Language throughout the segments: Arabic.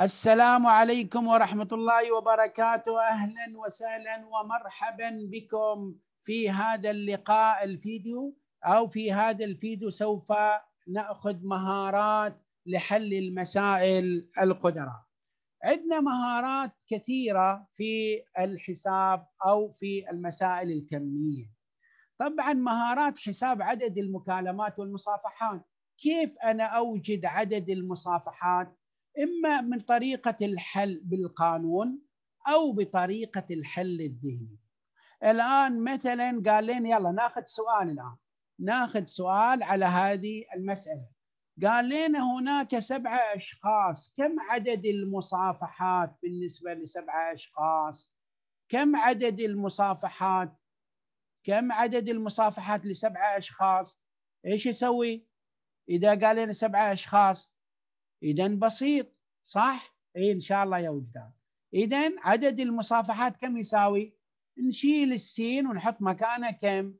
السلام عليكم ورحمة الله وبركاته أهلا وسهلا ومرحبا بكم في هذا اللقاء الفيديو أو في هذا الفيديو سوف نأخذ مهارات لحل المسائل القدرة عندنا مهارات كثيرة في الحساب أو في المسائل الكمية طبعا مهارات حساب عدد المكالمات والمصافحات كيف أنا أوجد عدد المصافحات إما من طريقة الحل بالقانون أو بطريقة الحل الذهني الآن مثلا قال لنا يلا ناخذ سؤال الآن ناخذ سؤال على هذه المسألة قال لنا هناك سبعة أشخاص كم عدد المصافحات بالنسبة لسبعة أشخاص كم عدد المصافحات كم عدد المصافحات لسبعة أشخاص إيش يسوي إذا قال لنا سبعة أشخاص اذا بسيط صح اي ان شاء الله يا وجدان اذا عدد المصافحات كم يساوي نشيل السين ونحط مكانه كم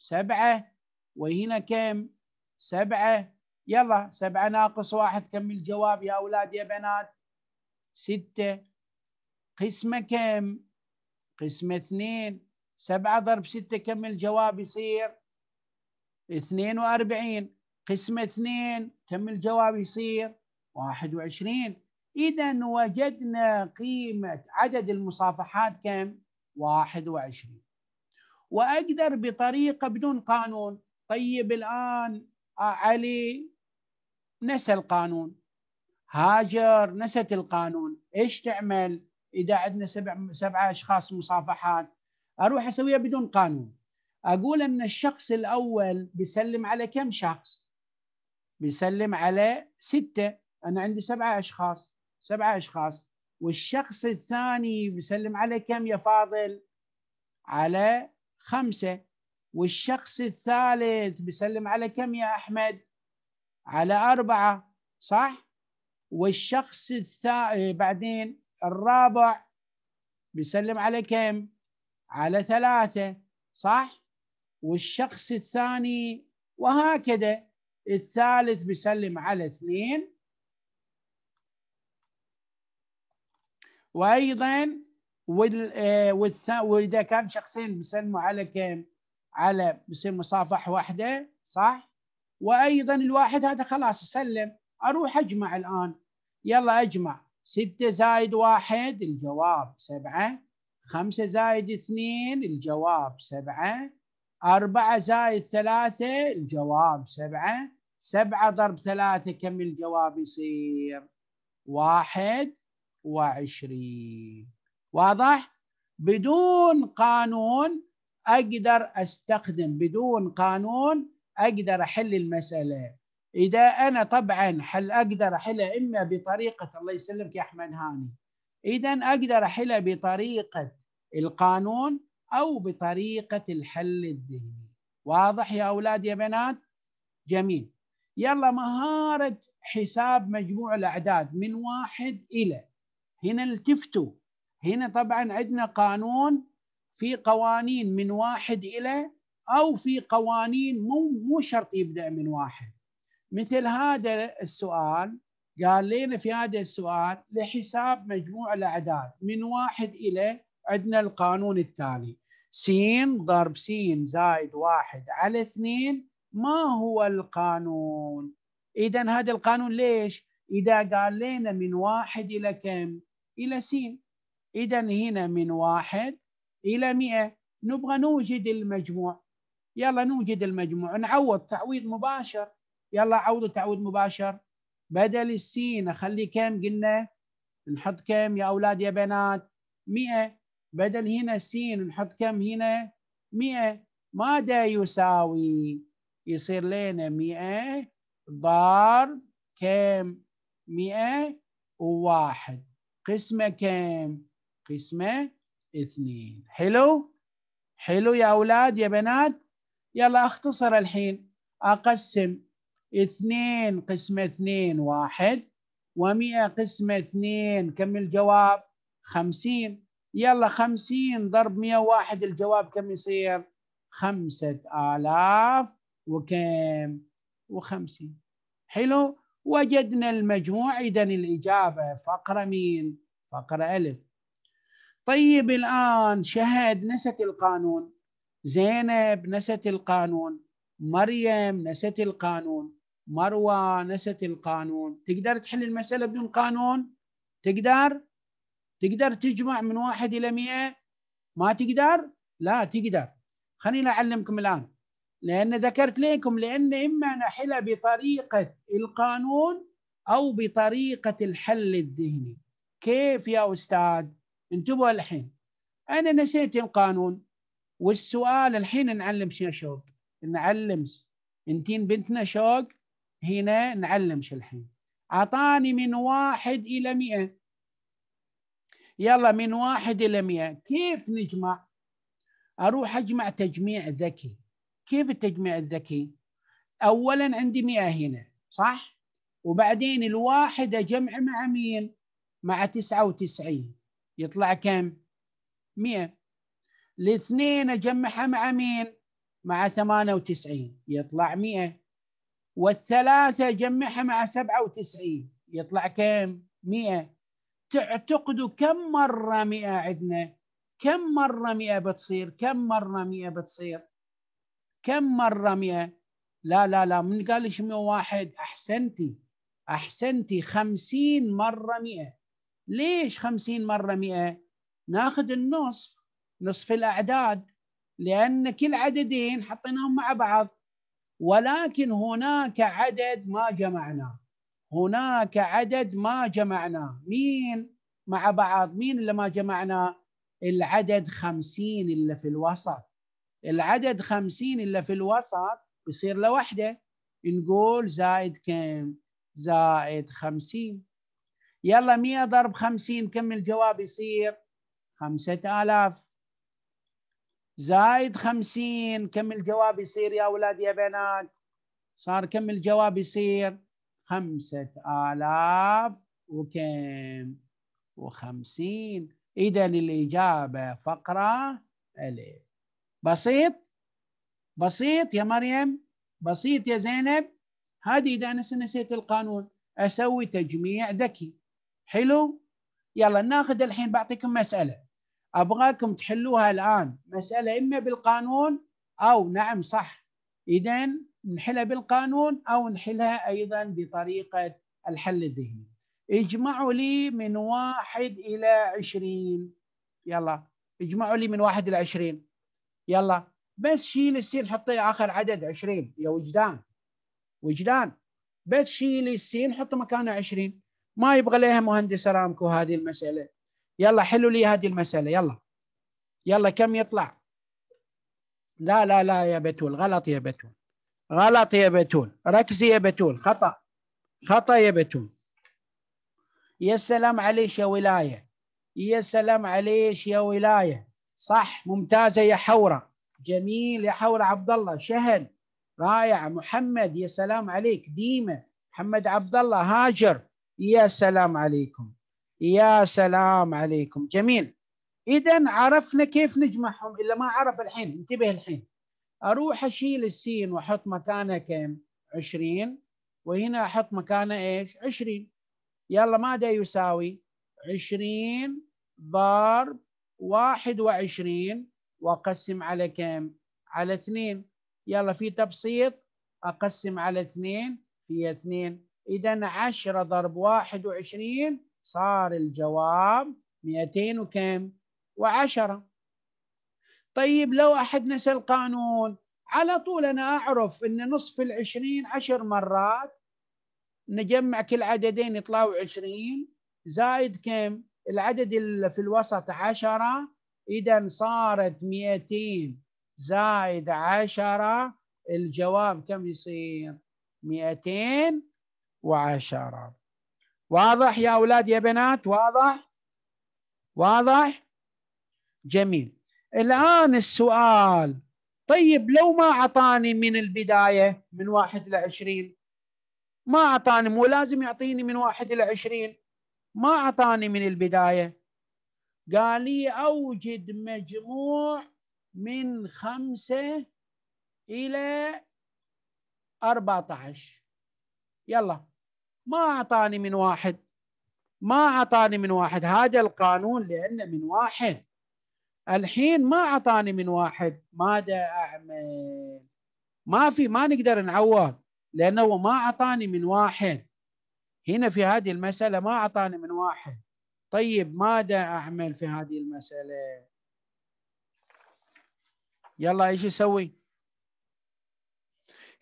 سبعة وهنا كم سبعة يلا سبعة ناقص واحد كم الجواب يا أولاد يا بنات ستة قسمة كم قسمة اثنين سبعة ضرب ستة كم الجواب يصير اثنين وأربعين قسمة اثنين كم الجواب يصير 21 إذا وجدنا قيمة عدد المصافحات كم؟ 21 وأقدر بطريقة بدون قانون طيب الآن علي نسى القانون هاجر نسيت القانون ايش تعمل اذا عندنا سبع سبعه اشخاص مصافحات اروح اسويها بدون قانون اقول ان الشخص الاول بيسلم على كم شخص بيسلم على سته انا عندي سبعه اشخاص سبعه اشخاص والشخص الثاني بيسلم على كم يا فاضل؟ على خمسه والشخص الثالث بيسلم على كم يا احمد؟ على اربعه صح؟ والشخص الثا آه، بعدين الرابع بيسلم على كم؟ على ثلاثه صح؟ والشخص الثاني وهكذا الثالث بيسلم على اثنين وايضا آه، واذا كان شخصين بيسلموا على كم؟ على بيصير مصافح واحده صح؟ وايضا الواحد هذا خلاص سلم اروح اجمع الان يلا اجمع سته زائد واحد الجواب سبعة خمسة زائد اثنين الجواب سبعة أربعة زائد ثلاثة الجواب سبعة سبعة ضرب ثلاثة كم الجواب يصير واحد وعشرين واضح؟ بدون قانون أقدر أستخدم بدون قانون أقدر أحل المسألة إذا أنا طبعا حل أقدر أحلها إما بطريقة الله يسلمك يا أحمد هاني إذا أقدر أحلها بطريقة القانون أو بطريقة الحل الذهني واضح يا أولاد يا بنات؟ جميل يلا مهارة حساب مجموع الأعداد من واحد إلى هنا التفتوا هنا طبعا عندنا قانون في قوانين من واحد إلى أو في قوانين مو مو شرط يبدأ من واحد مثل هذا السؤال قال لنا في هذا السؤال لحساب مجموع الأعداد من واحد إلى عندنا القانون التالي س ضرب س زائد واحد على اثنين ما هو القانون؟ إذا هذا القانون ليش؟ إذا قال لنا من واحد إلى كم؟ إلى س إذا هنا من واحد إلى مئة نبغى نوجد المجموع يلا نوجد المجموع نعوض تعويض مباشر يلا عوض تعويض مباشر بدل السين أخلي كم قلنا نحط كم يا أولاد يا بنات مئة بدل هنا السين نحط كم هنا مئة ماذا يساوي يصير لنا مئة ضرب كم مئة وواحد قسمة كام؟ قسمة اثنين حلو؟ حلو يا أولاد يا بنات؟ يلا أختصر الحين أقسم اثنين قسمة اثنين واحد ومئة قسمة اثنين كم الجواب؟ خمسين يلا خمسين ضرب مئة واحد الجواب كم يصير؟ خمسة آلاف وكم؟ وخمسين حلو؟ وجدنا المجموع إذا الإجابة فقرة مين؟ فقرة ألف طيب الآن شهد نست القانون زينب نست القانون مريم نست القانون مروة نست القانون تقدر تحل المسألة بدون قانون تقدر تقدر تجمع من واحد إلى مئة ما تقدر لا تقدر خليني أعلمكم الآن لأن ذكرت لكم لأن إما نحل بطريقة القانون أو بطريقة الحل الذهني كيف يا أستاذ؟ انتبهوا الحين أنا نسيت القانون والسؤال الحين نعلم شنو شوق نعلم انتين بنتنا شوق هنا نعلم شو الحين أعطاني من واحد إلى مئة يلا من واحد إلى مئة كيف نجمع أروح أجمع تجميع ذكي كيف التجميع الذكي؟ اولا عندي 100 هنا صح؟ وبعدين الواحده جمع مع مين؟ مع 99 يطلع كم؟ 100 الاثنين اجمعها مع مين؟ مع 98 يطلع 100 والثلاثه اجمعها مع 97 يطلع كم؟ 100 تعتقدوا كم مره 100 عندنا؟ كم مره 100 بتصير؟ كم مره 100 بتصير؟ كم مرة 100 لا لا لا من قالش 101 أحسنتي أحسنتي 50 مرة 100 ليش 50 مرة 100 ناخذ النصف نصف الأعداد لأن كل عددين حطيناهم مع بعض ولكن هناك عدد ما جمعناه هناك عدد ما جمعناه مين مع بعض مين اللي ما جمعناه العدد خمسين اللي في الوسط العدد 50 اللي في الوسط يصير لوحده نقول زائد كم زائد 50 يلا 100 ضرب 50 كم الجواب يصير 5000 زائد 50 كم الجواب يصير يا اولاد يا بنات صار كم الجواب يصير 5000 وكم و50 اذا الاجابه فقره الف بسيط بسيط يا مريم بسيط يا زينب هذه إذا أنا نسيت القانون أسوي تجميع ذكي حلو يلا ناخذ الحين بعطيكم مسألة أبغاكم تحلوها الآن مسألة إما بالقانون أو نعم صح إذا نحلها بالقانون أو نحلها أيضا بطريقة الحل الذهني اجمعوا لي من واحد إلى عشرين يلا اجمعوا لي من واحد إلى عشرين يلا بس شيل السين حطي اخر عدد 20 يا وجدان وجدان بس شيل السين حط مكانه 20 ما يبغى لها مهندس ارامكو هذه المساله يلا حلوا لي هذه المساله يلا يلا كم يطلع لا لا لا يا بتول غلط يا بتول غلط يا بتول ركزي يا بتول خطا خطا يا بتول يا سلام عليش يا ولايه يا سلام عليش يا ولايه صح ممتازة يا حورة جميل يا حورة عبد الله شهد رائع محمد يا سلام عليك ديمة محمد عبد الله هاجر يا سلام عليكم يا سلام عليكم جميل إذا عرفنا كيف نجمعهم إلا ما عرف الحين انتبه الحين أروح أشيل السين وأحط مكانها كم 20 وهنا أحط مكانها إيش 20 يلا ماذا يساوي 20 ضرب 21 واقسم على كم؟ على 2 يلا في تبسيط اقسم على 2 في 2 اذا 10 ضرب 21 صار الجواب 200 وكم؟ و10 طيب لو احد نسى القانون على طول انا اعرف ان نصف ال20 عشر مرات نجمع كل عددين يطلعوا 20 زايد كم؟ العدد اللي في الوسط 10 إذا صارت 200 زائد 10 الجواب كم يصير؟ 210 واضح يا أولاد يا بنات واضح؟ واضح؟ جميل الآن السؤال طيب لو ما أعطاني من البداية من 1 إلى 20 ما أعطاني مو لازم يعطيني من 1 إلى 20 ما أعطاني من البداية قال لي أوجد مجموع من خمسة إلى أربعة عشر يلا ما أعطاني من واحد ما أعطاني من واحد هذا القانون لأنه من واحد الحين ما أعطاني من واحد ماذا أعمل ما في ما نقدر نعوض لأنه ما أعطاني من واحد هنا في هذه المسألة ما أعطاني من واحد طيب ماذا أعمل في هذه المسألة يلا إيش يسوي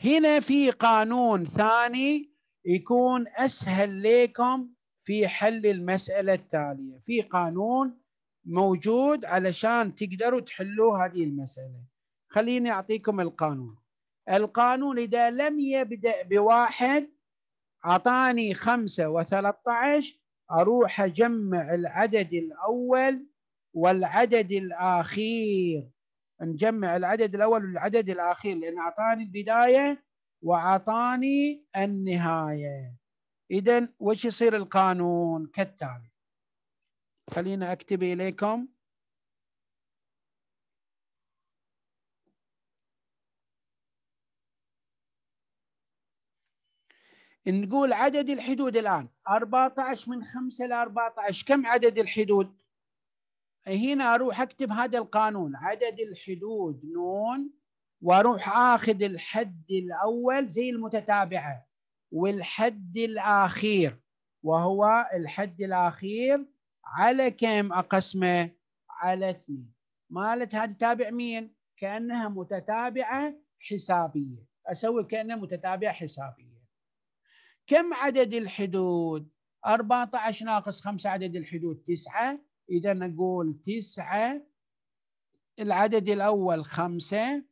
هنا في قانون ثاني يكون أسهل لكم في حل المسألة التالية في قانون موجود علشان تقدروا تحلوا هذه المسألة خليني أعطيكم القانون القانون إذا لم يبدأ بواحد أعطاني خمسة وثلاثة عشر أروح أجمع العدد الأول والعدد الأخير نجمع العدد الأول والعدد الأخير لأن أعطاني البداية وأعطاني النهاية إذا وش يصير القانون كالتالي خلينا أكتب إليكم نقول عدد الحدود الآن 14 من 5 ل 14 كم عدد الحدود؟ هنا أروح أكتب هذا القانون عدد الحدود نون وأروح آخذ الحد الأول زي المتتابعة والحد الأخير وهو الحد الأخير على كم أقسمه؟ على اثنين مالت هذه تابع مين؟ كأنها متتابعة حسابية أسوي كأنها متتابعة حسابية كم عدد الحدود 14 ناقص 5 عدد الحدود 9 إذا نقول 9 العدد الأول 5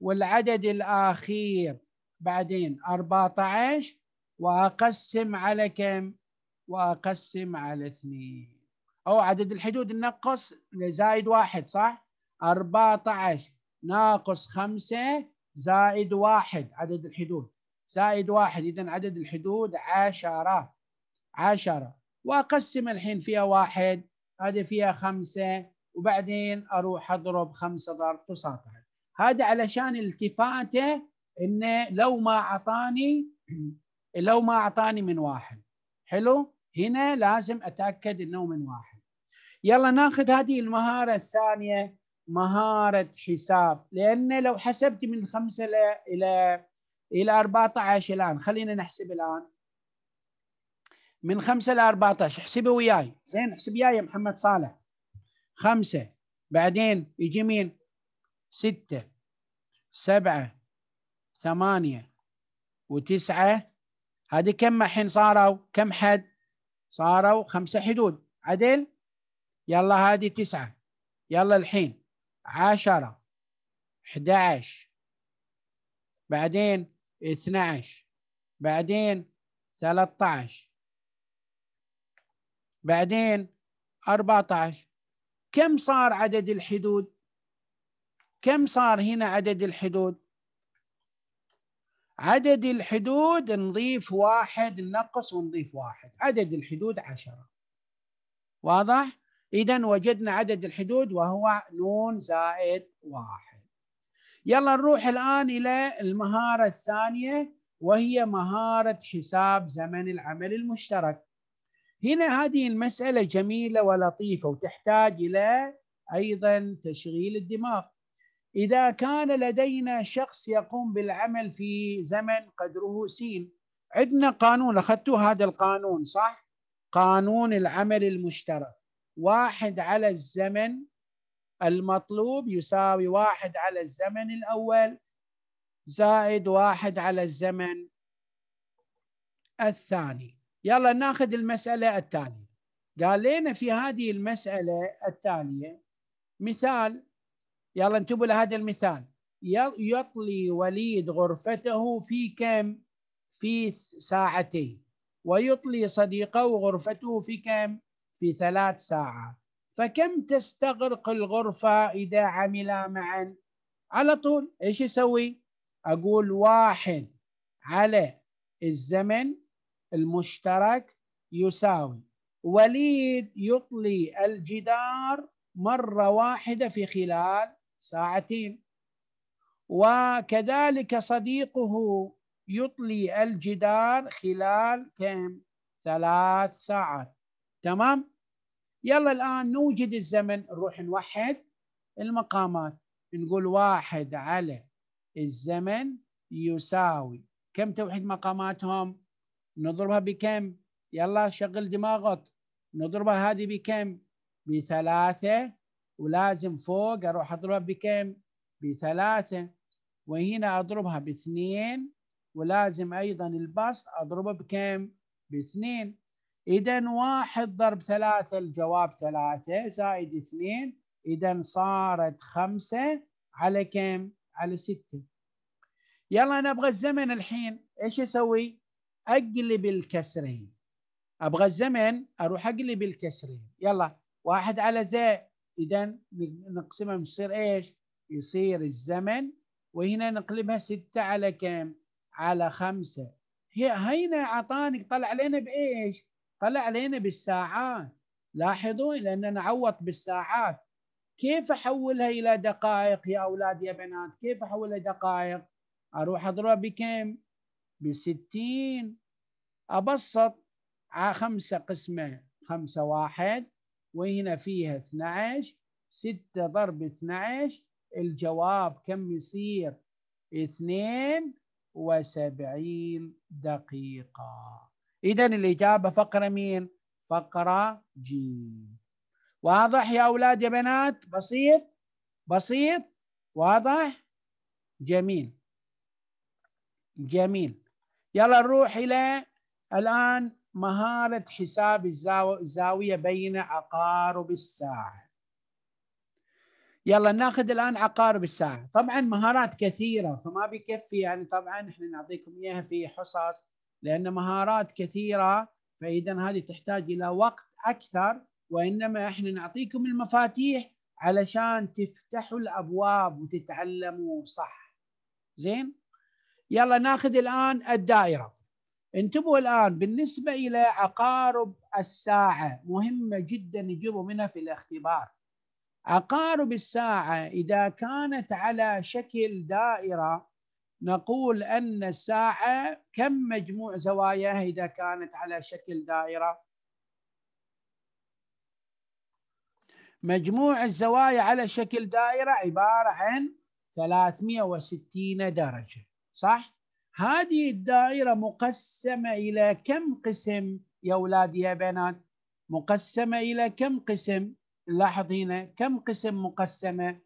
والعدد الأخير بعدين 14 وأقسم على كم وأقسم على 2 أو عدد الحدود النقص زائد واحد صح 14 ناقص 5 زائد واحد عدد الحدود زائد واحد إذا عدد الحدود عشرة عشرة وأقسم الحين فيها واحد هذه فيها خمسة وبعدين أروح أضرب خمسة ضرب 19 هذا علشان التفاته إنه لو ما أعطاني لو ما أعطاني من واحد حلو هنا لازم أتأكد إنه من واحد يلا ناخذ هذه المهارة الثانية مهارة حساب لأن لو حسبت من خمسة إلى الى 14 الان خلينا نحسب الان من 5 ل 14 احسبه وياي زين احسب وياي يا محمد صالح 5 بعدين يجي مين 6 7 8 و9 هذه كم الحين صاروا كم حد صاروا خمسة حدود عدل يلا هذه 9 يلا الحين 10 11 بعدين 12 بعدين 13 بعدين 14 كم صار عدد الحدود كم صار هنا عدد الحدود عدد الحدود نضيف واحد نقص ونضيف واحد عدد الحدود عشرة واضح إذا وجدنا عدد الحدود وهو نون زائد واحد يلا نروح الآن إلى المهارة الثانية وهي مهارة حساب زمن العمل المشترك هنا هذه المسألة جميلة ولطيفة وتحتاج إلى أيضا تشغيل الدماغ إذا كان لدينا شخص يقوم بالعمل في زمن قدره سين عندنا قانون أخذتوا هذا القانون صح؟ قانون العمل المشترك واحد على الزمن المطلوب يساوي واحد على الزمن الأول زائد واحد على الزمن الثاني يلا ناخذ المسألة التالية قال لنا في هذه المسألة التالية مثال يلا انتبهوا لهذا المثال يطلي وليد غرفته في كم في ساعتين ويطلي صديقه غرفته في كم في ثلاث ساعات فكم تستغرق الغرفة إذا عملا معا على طول إيش يسوي أقول واحد على الزمن المشترك يساوي وليد يطلي الجدار مرة واحدة في خلال ساعتين وكذلك صديقه يطلي الجدار خلال كم ثلاث ساعات تمام يلا الآن نوجد الزمن نروح نوحد المقامات نقول واحد على الزمن يساوي كم توحيد مقاماتهم نضربها بكم يلا شغل دماغك نضربها هذه بكم بثلاثة ولازم فوق أروح أضربها بكم بثلاثة وهنا أضربها باثنين ولازم أيضا البسط أضربه بكم باثنين إذا واحد ضرب ثلاثة الجواب ثلاثة زائد اثنين إذا صارت خمسة على كم؟ على ستة يلا أنا أبغى الزمن الحين إيش أسوي؟ أقلب الكسرين أبغى الزمن أروح أقلب الكسرين يلا واحد على زائد إذا نقسمها يصير إيش؟ يصير الزمن وهنا نقلبها ستة على كم؟ على خمسة هي هنا عطاني طلع لنا بإيش؟ طلع علينا بالساعات لاحظوا لأننا نعوض بالساعات كيف أحولها إلى دقائق يا أولاد يا بنات كيف أحولها دقائق أروح أضربها بكم بستين أبسط على خمسة قسمة خمسة واحد وهنا فيها 12 6 ضرب 12 الجواب كم يصير 72 دقيقة إذا الإجابة فقرة مين؟ فقرة جيم واضح يا أولاد يا بنات؟ بسيط؟ بسيط؟ واضح؟ جميل جميل يلا نروح إلى الآن مهارة حساب الزاوية بين عقارب الساعة يلا ناخذ الآن عقارب الساعة طبعا مهارات كثيرة فما بيكفي يعني طبعا احنا نعطيكم إياها في حصص لان مهارات كثيره فاذا هذه تحتاج الى وقت اكثر وانما احنا نعطيكم المفاتيح علشان تفتحوا الابواب وتتعلموا صح زين يلا ناخذ الان الدائره انتبهوا الان بالنسبه الى عقارب الساعه مهمه جدا نجيبوا منها في الاختبار عقارب الساعه اذا كانت على شكل دائره نقول أن الساعة كم مجموع زواياها إذا كانت على شكل دائرة مجموع الزوايا على شكل دائرة عبارة عن 360 درجة صح؟ هذه الدائرة مقسمة إلى كم قسم يا أولاد يا بنات؟ مقسمة إلى كم قسم؟ لاحظ هنا كم قسم مقسمة؟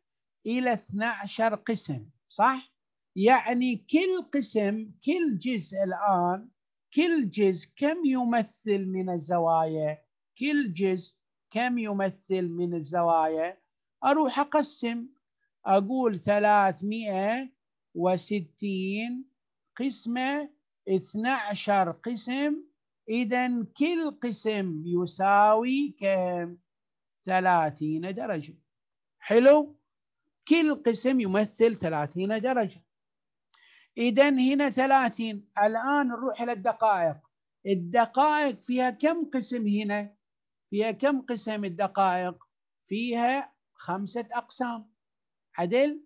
إلى 12 قسم صح؟ يعني كل قسم كل جزء الآن كل جزء كم يمثل من الزوايا كل جزء كم يمثل من الزوايا أروح أقسم أقول 360 قسمة 12 قسم إذا كل قسم يساوي كم 30 درجة حلو كل قسم يمثل 30 درجة إذا هنا 30 الآن نروح إلى الدقائق الدقائق فيها كم قسم هنا؟ فيها كم قسم الدقائق؟ فيها خمسة أقسام عدل؟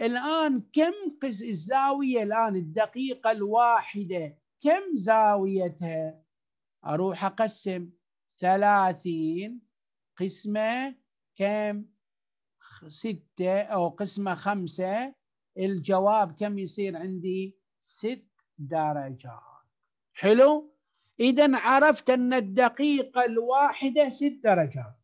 الآن كم قس الزاوية الآن الدقيقة الواحدة كم زاويتها؟ أروح أقسم ثلاثين قسمة كم؟ ستة أو قسمة خمسة الجواب كم يصير عندي ست درجات حلو إذا عرفت أن الدقيقة الواحدة ست درجات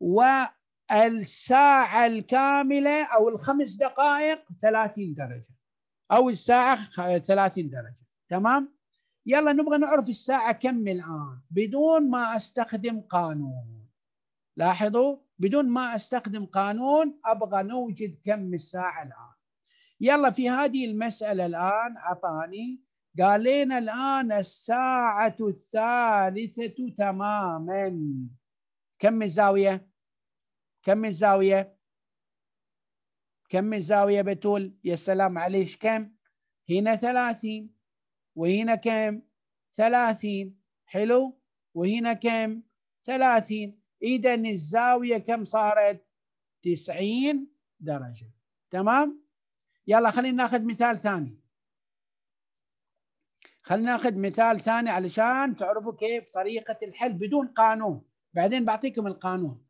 والساعة الكاملة أو الخمس دقائق ثلاثين درجة أو الساعة ثلاثين درجة تمام يلا نبغى نعرف الساعة كم الآن بدون ما أستخدم قانون لاحظوا بدون ما أستخدم قانون أبغى نوجد كم الساعة الآن يلا في هذه المسألة الآن عطاني قال لنا الآن الساعة الثالثة تماما كم الزاوية؟ كم الزاوية؟ كم الزاوية بتول؟ يا سلام عليش كم؟ هنا ثلاثين وهنا كم؟ ثلاثين حلو؟ وهنا كم؟ ثلاثين إذا الزاوية كم صارت؟ تسعين درجة تمام؟ يلا خلينا ناخذ مثال ثاني خلينا ناخذ مثال ثاني علشان تعرفوا كيف طريقة الحل بدون قانون بعدين بعطيكم القانون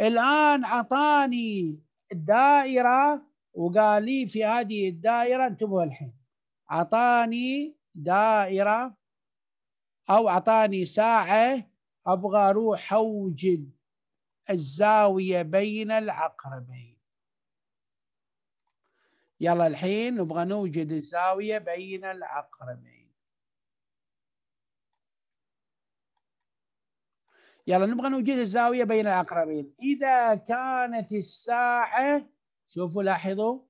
الآن عطاني الدائرة وقال لي في هذه الدائرة انتبهوا الحين عطاني دائرة أو عطاني ساعة أبغى أروح أوجد الزاوية بين العقربين يلا الحين نبغى نوجد الزاوية بين العقربين يلا نبغى نوجد الزاوية بين العقربين إذا كانت الساعة شوفوا لاحظوا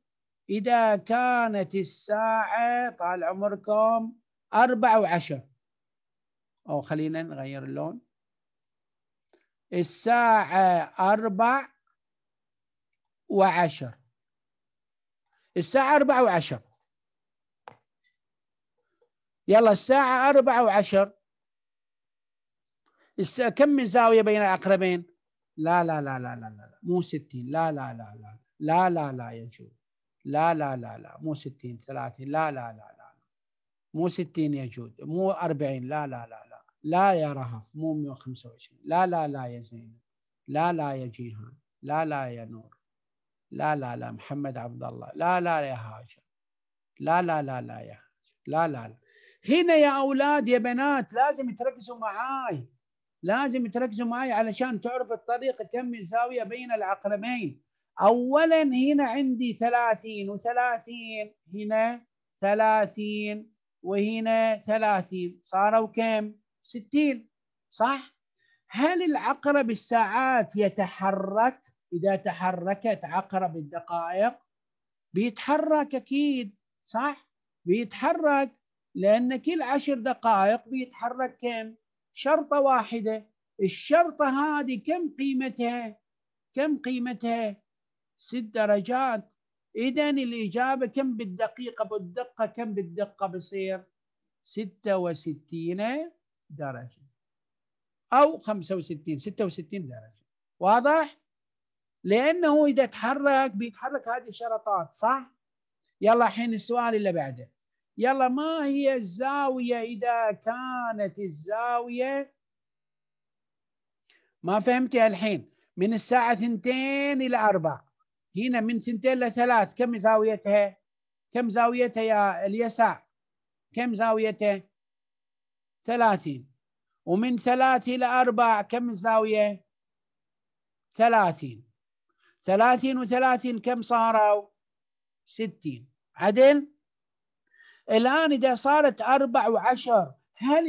إذا كانت الساعة طال عمركم أربعة وعشر أو خلينا نغير اللون الساعة أربع وعشر الساعة أربعة وعشر يلا الساعة أربعة وعشر الساعة كم من زاوية بين العقربين لا لا لا لا لا لا مو ستين لا لا لا لا لا لا لا يا جو لا لا لا لا مو ستين ثلاثين لا لا لا لا مو ستين يا جود مو أربعين لا لا لا لا لا يا رهف مو مئة وخمسة وعشرين لا لا لا يا زين لا لا يا جيهان لا لا يا نور لا لا لا محمد عبد الله لا لا يا هاجر لا لا لا لا يا لا لا لا هنا يا اولاد يا بنات لازم تركزوا معاي لازم تركزوا معاي علشان تعرف الطريق كم من زاويه بين العقربين اولا هنا عندي 30 و30 هنا 30 وهنا 30 صاروا كم 60 صح هل العقرب الساعات يتحرك اذا تحركت عقرب الدقائق بيتحرك اكيد صح بيتحرك لان كل عشر دقائق بيتحرك كم شرطه واحده الشرطه هذه كم قيمتها كم قيمتها ست درجات اذا الاجابه كم بالدقيقه بالدقه كم بالدقه بصير 66 درجه او 65 66 درجه واضح لانه اذا تحرك بيتحرك هذه الشرطات صح؟ يلا الحين السؤال اللي بعده يلا ما هي الزاويه اذا كانت الزاويه ما فهمتي الحين من الساعه ثنتين الى اربع هنا من ثنتين الى ثلاث كم زاويتها؟ كم زاويتها يا اليسار؟ كم زاويتها؟ 30 ومن ثلاث إلى اربع كم الزاوية؟ 30 30 و30 كم صاروا؟ 60 عدل؟ الآن إذا صارت 4 و10 هل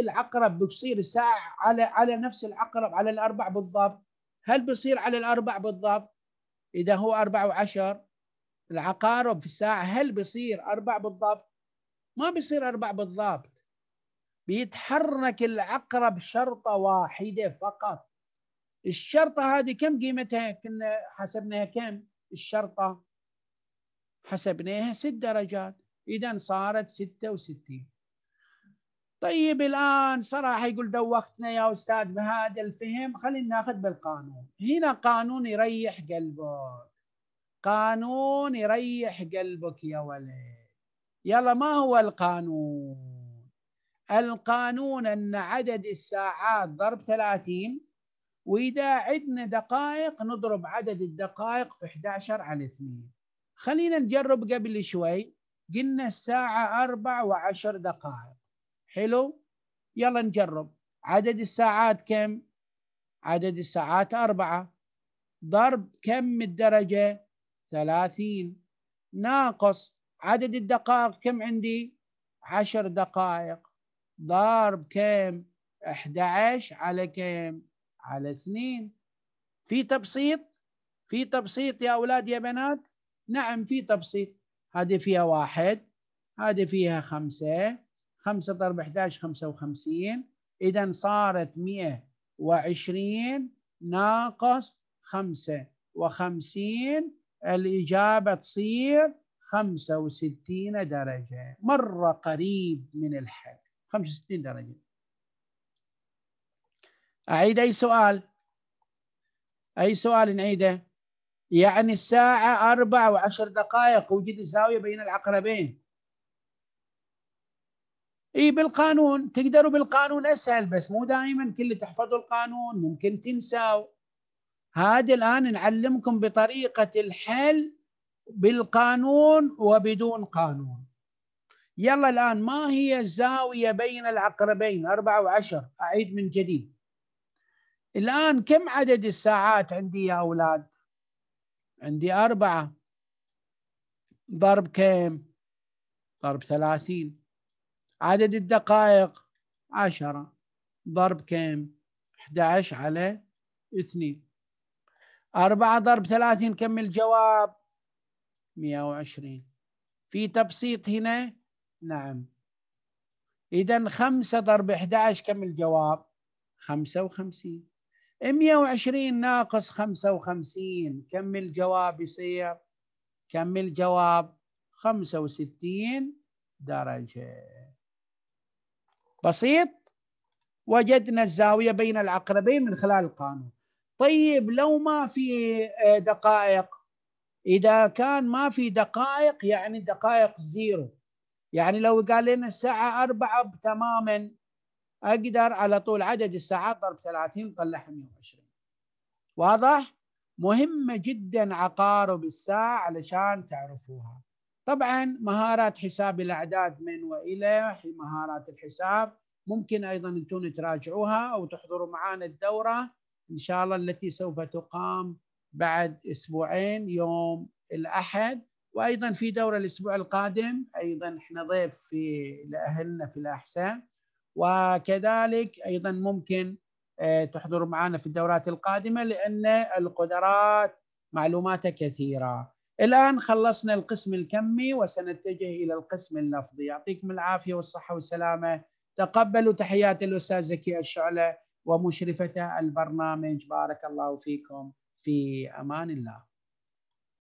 العقرب بتصير ساعة على على نفس العقرب على الأربع بالضبط؟ هل بيصير على الأربع بالضبط؟ إذا هو 4 و10 العقارب في الساعة هل بيصير أربع بالضبط؟ ما بيصير أربع بالضبط بيتحرك العقرب شرطة واحدة فقط الشرطه هذه كم قيمتها كنا حسبناها كم الشرطه حسبناها ست درجات اذا صارت 66 طيب الان صراحه يقول دوختنا يا استاذ بهذا الفهم خلينا ناخذ بالقانون هنا قانون يريح قلبك قانون يريح قلبك يا ولد يلا ما هو القانون القانون ان عدد الساعات ضرب 30 واذا عدنا دقائق نضرب عدد الدقائق في 11 على 2 خلينا نجرب قبل شوي قلنا الساعه 4 و10 دقائق حلو يلا نجرب عدد الساعات كم عدد الساعات 4 ضرب كم الدرجة 30 ناقص عدد الدقائق كم عندي 10 دقائق ضرب كم 11 على كم على اثنين في تبسيط في تبسيط يا أولاد يا بنات نعم في تبسيط هذه فيها واحد هذه فيها خمسة خمسة ضرب 11 55 إذا صارت 120 ناقص خمسة وخمسين الإجابة تصير خمسة وستين درجة مرة قريب من الحل خمسة وستين درجة أعيد أي سؤال أي سؤال نعيده يعني الساعة أربع وعشر دقائق وجد زاوية بين العقربين اي بالقانون تقدروا بالقانون اسهل بس مو دائما كل تحفظوا القانون ممكن تنساو هذا الان نعلمكم بطريقه الحل بالقانون وبدون قانون يلا الان ما هي الزاويه بين العقربين 4 و10 اعيد من جديد الآن كم عدد الساعات عندي يا أولاد عندي أربعة ضرب كم ضرب ثلاثين عدد الدقائق عشرة ضرب كم 11 على اثنين أربعة ضرب ثلاثين كم الجواب 120 في تبسيط هنا نعم إذا خمسة ضرب 11 كم الجواب 55 120 ناقص 55 كم الجواب يصير كم الجواب 65 درجة بسيط وجدنا الزاوية بين العقربين من خلال القانون طيب لو ما في آه، دقائق إذا كان ما في دقائق يعني دقائق زيرو يعني لو قال لنا الساعة أربعة تماما أقدر على طول عدد الساعات ضرب 30 طلعها 120 واضح؟ مهمة جدا عقارب الساعة علشان تعرفوها طبعا مهارات حساب الأعداد من وإلى مهارات الحساب ممكن أيضا أنتم تراجعوها أو تحضروا معنا الدورة إن شاء الله التي سوف تقام بعد أسبوعين يوم الأحد وأيضا في دورة الأسبوع القادم أيضا إحنا ضيف في لأهلنا في الأحساء وكذلك ايضا ممكن آه، تحضر معنا في الدورات القادمه لان القدرات معلوماتها كثيره. الان خلصنا القسم الكمي وسنتجه الى القسم اللفظي، يعطيكم العافيه والصحه والسلامه. تقبلوا تحيات الاستاذ زكي الشعله ومشرفته البرنامج، بارك الله فيكم في امان الله.